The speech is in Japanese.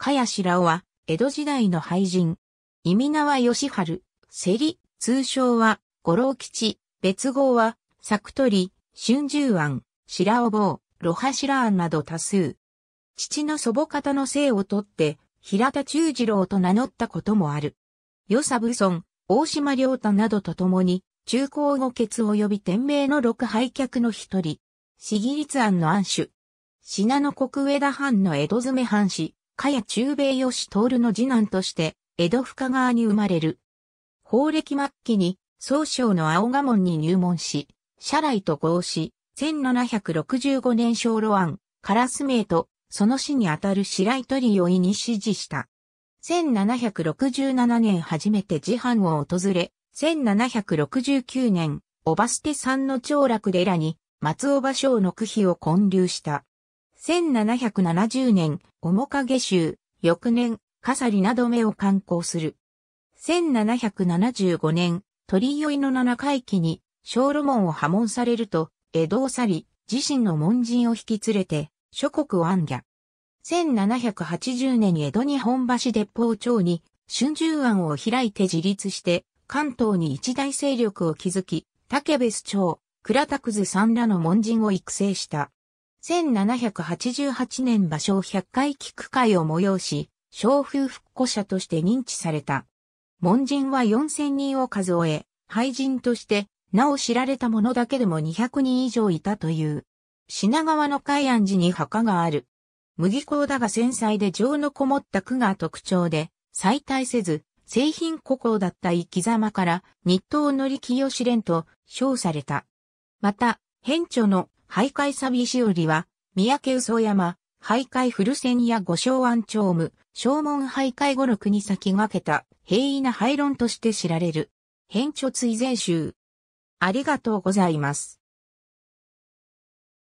かやしらおは、江戸時代の俳人。意味名は吉春、セリ、通称は、五郎吉、別号は、作取、春秋庵、白尾坊、露柱庵など多数。父の祖母方の姓を取って、平田忠次郎と名乗ったこともある。与三武村、大島良太などと共に、中高五傑及び天命の六廃客の一人、市議立庵の安主。信濃国上田藩の江戸詰藩士、かや中米吉徹の次男として、江戸深川に生まれる。法暦末期に、総省の青賀門に入門し、社来と合し、1765年小路案、カラス名と、その死にあたる白井鳥意に指示した。1767年初めて自藩を訪れ、1769年、ばバてさんの長楽寺に、松尾芭蕉の区碑を建立した。1770年、面影州、翌年、笠りなど目を観光する。1775年、鳥酔いの七回忌に、小路門を破門されると、江戸を去り、自身の門人を引き連れて、諸国を暗夜。1780年江戸に本橋鉄砲町に、春秋庵を開いて自立して、関東に一大勢力を築き、竹別町、倉田くずさんらの門人を育成した。1788年芭蕉100回聞く会を催し、小風復古者として認知された。門人は4000人を数え、廃人として、なお知られた者だけでも200人以上いたという。品川の海安寺に墓がある。麦粉だが繊細で情のこもった句が特徴で、再退せず、製品古郷だった生き様から日東の力清連と称された。また、変著の徘徊サビしおりは、三宅嘘山、徘徊古仙や五昭安長無、正門徘徊五六に先駆けた、平易な廃論として知られる。変著追善集。ありがとうございます。